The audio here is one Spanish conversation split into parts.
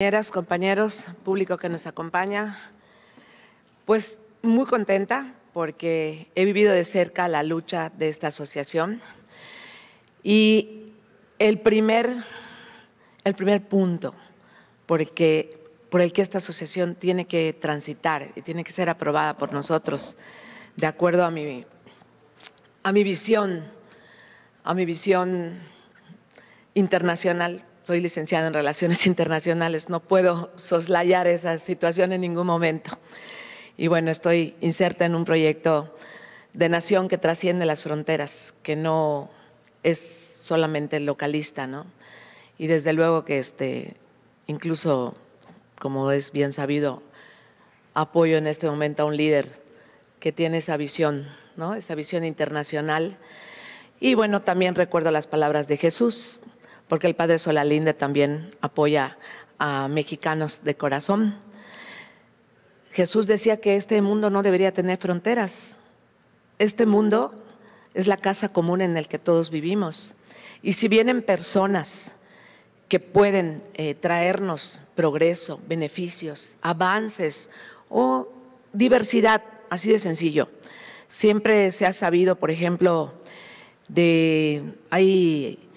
Compañeras, compañeros, público que nos acompaña, pues muy contenta porque he vivido de cerca la lucha de esta asociación y el primer, el primer punto porque, por el que esta asociación tiene que transitar y tiene que ser aprobada por nosotros de acuerdo a mi, a mi visión, a mi visión internacional soy licenciada en Relaciones Internacionales, no puedo soslayar esa situación en ningún momento. Y bueno, estoy inserta en un proyecto de nación que trasciende las fronteras, que no es solamente localista, ¿no? Y desde luego que este, incluso, como es bien sabido, apoyo en este momento a un líder que tiene esa visión, ¿no? Esa visión internacional. Y bueno, también recuerdo las palabras de Jesús, porque el padre Solalinde también apoya a mexicanos de corazón. Jesús decía que este mundo no debería tener fronteras. Este mundo es la casa común en la que todos vivimos. Y si vienen personas que pueden eh, traernos progreso, beneficios, avances o diversidad, así de sencillo. Siempre se ha sabido, por ejemplo, de hay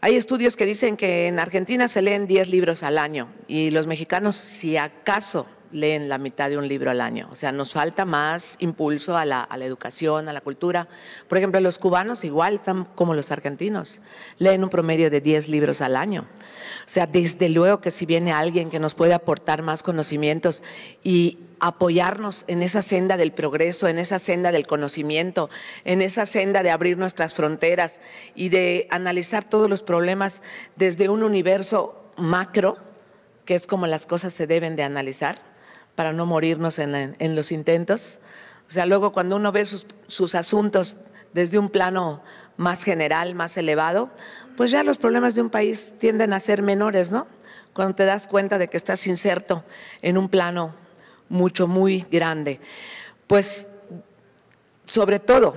hay estudios que dicen que en Argentina se leen 10 libros al año y los mexicanos, si acaso, leen la mitad de un libro al año. O sea, nos falta más impulso a la, educación, a la cultura. Por ejemplo, los cubanos igual están como los argentinos. Leen un promedio de 10 libros al año. O sea, desde luego que si viene alguien que nos puede aportar más conocimientos y apoyarnos en esa senda del progreso, en esa senda del conocimiento, en esa senda de abrir nuestras fronteras y de analizar todos los problemas desde un universo macro, que es como las cosas se deben de analizar para no morirnos en, los intentos. O sea, luego cuando uno ve sus, sus asuntos desde un plano más general, más elevado, pues ya los problemas de un país tienden a ser menores, ¿no? Cuando te das cuenta de que estás inserto en un plano mucho, muy grande. Pues, sobre todo,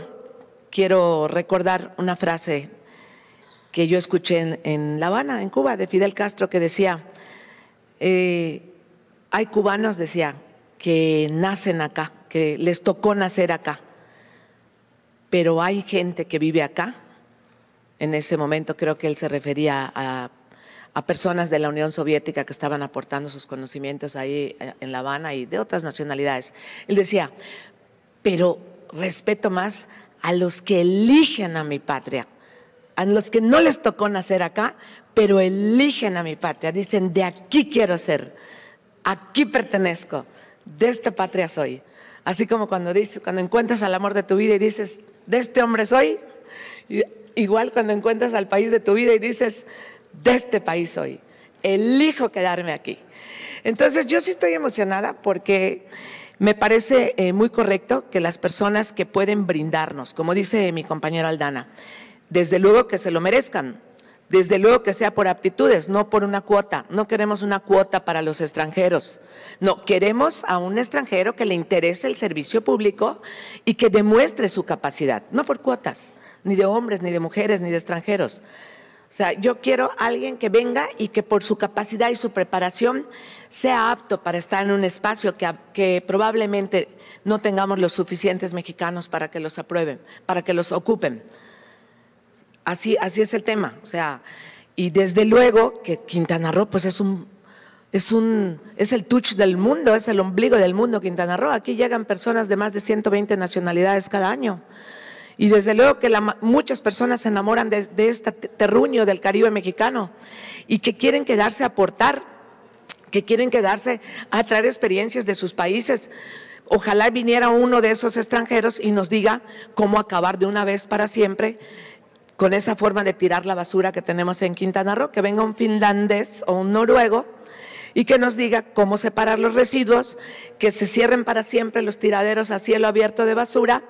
quiero recordar una frase que yo escuché en, La Habana, en Cuba, de Fidel Castro, que decía, eh, hay cubanos, decía, que nacen acá, que les tocó nacer acá, pero hay gente que vive acá. En ese momento creo que él se refería a a personas de la Unión Soviética que estaban aportando sus conocimientos ahí eh, en La Habana y de otras nacionalidades. Él decía, pero respeto más a los que eligen a mi patria, a los que no les tocó nacer acá, pero eligen a mi patria, dicen, de aquí quiero ser, aquí pertenezco, de esta patria soy. Así como cuando, dices, cuando encuentras al amor de tu vida y dices, de este hombre soy, igual cuando encuentras al país de tu vida y dices, de este país hoy. Elijo quedarme aquí. Entonces yo sí estoy emocionada porque me parece eh, muy correcto que las personas que pueden brindarnos, como dice mi compañero Aldana, desde luego que se lo merezcan, desde luego que sea por aptitudes, no por una cuota. No queremos una cuota para los extranjeros. No, queremos a un extranjero que le interese el servicio público y que demuestre su capacidad, no por cuotas, ni de hombres, ni de mujeres, ni de extranjeros. O sea, yo quiero alguien que venga y que por su capacidad y su preparación sea apto para estar en un espacio que, probablemente no tengamos los suficientes mexicanos para que los aprueben, para que los ocupen. Así, así es el tema. O sea, y desde luego que Quintana Roo pues es un es un es el touch del mundo, es el ombligo del mundo Quintana Roo. Aquí llegan personas de más de 120 nacionalidades cada año. Y desde luego que muchas personas se enamoran de, de este terruño del Caribe mexicano y que quieren quedarse a aportar, que quieren quedarse a traer experiencias de sus países. Ojalá viniera uno de esos extranjeros y nos diga cómo acabar de una vez para siempre con esa forma de tirar la basura que tenemos en Quintana Roo, que venga un finlandés o un noruego y que nos diga cómo separar los residuos, que se cierren para siempre los tiraderos a cielo abierto de basura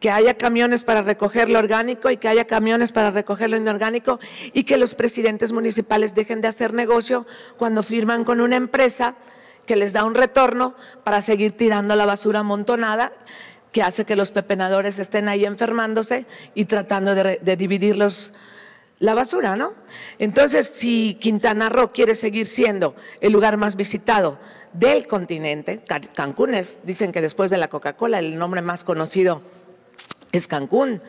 que haya camiones para recoger lo orgánico y que haya camiones para recoger lo inorgánico y que los presidentes municipales dejen de hacer negocio cuando firman con una empresa que les da un retorno para seguir tirando la basura amontonada que hace que los pepenadores estén ahí enfermándose y tratando de, de dividir la basura, ¿no? Entonces, si Quintana Roo quiere seguir siendo el lugar más visitado del continente, Cancún es, dicen que después de la Coca-Cola, el nombre más conocido es Cancún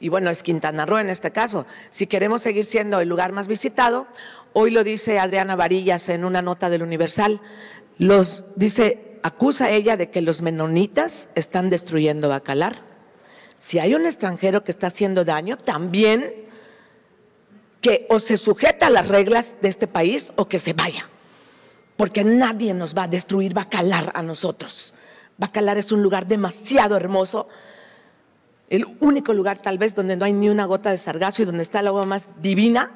y bueno, es Quintana Roo en este caso. Si queremos seguir siendo el lugar más visitado, hoy lo dice Adriana Varillas en una nota del Universal, los dice, acusa ella de que los menonitas están destruyendo Bacalar. Si hay un extranjero que está haciendo daño, también que o se sujeta a las reglas de este país o que se vaya. Porque nadie nos va a destruir Bacalar a nosotros. Bacalar es un lugar demasiado hermoso el único lugar tal vez donde no hay ni una gota de sargazo y donde está el agua más divina,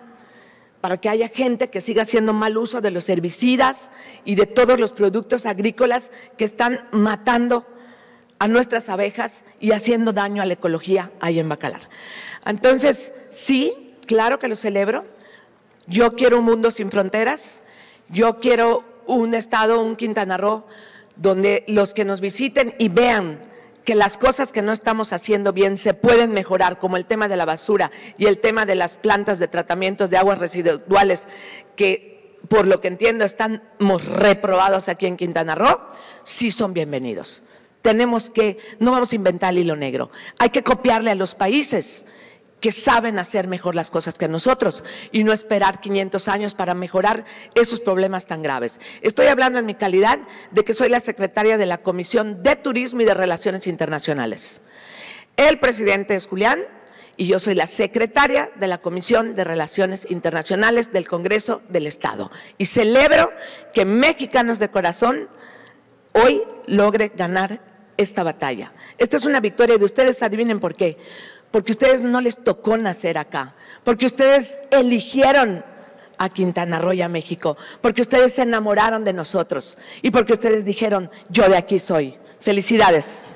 para que haya gente que siga haciendo mal uso de los herbicidas y de todos los productos agrícolas que están matando a nuestras abejas y haciendo daño a la ecología ahí en Bacalar. Entonces, sí, claro que lo celebro. Yo quiero un mundo sin fronteras. Yo quiero un estado, un Quintana Roo, donde los que nos visiten y vean que las cosas que no estamos haciendo bien se pueden mejorar, como el tema de la basura y el tema de las plantas de tratamientos de aguas residuales, que por lo que entiendo estamos reprobados aquí en Quintana Roo, sí son bienvenidos. Tenemos que, no vamos a inventar el hilo negro, hay que copiarle a los países que saben hacer mejor las cosas que nosotros y no esperar 500 años para mejorar esos problemas tan graves. Estoy hablando en mi calidad de que soy la secretaria de la Comisión de Turismo y de Relaciones Internacionales. El presidente es Julián y yo soy la secretaria de la Comisión de Relaciones Internacionales del Congreso del Estado. Y celebro que mexicanos de corazón hoy logre ganar esta batalla. Esta es una victoria de ustedes, adivinen por qué porque ustedes no les tocó nacer acá, porque ustedes eligieron a Quintana Roo a México, porque ustedes se enamoraron de nosotros y porque ustedes dijeron, yo de aquí soy. Felicidades.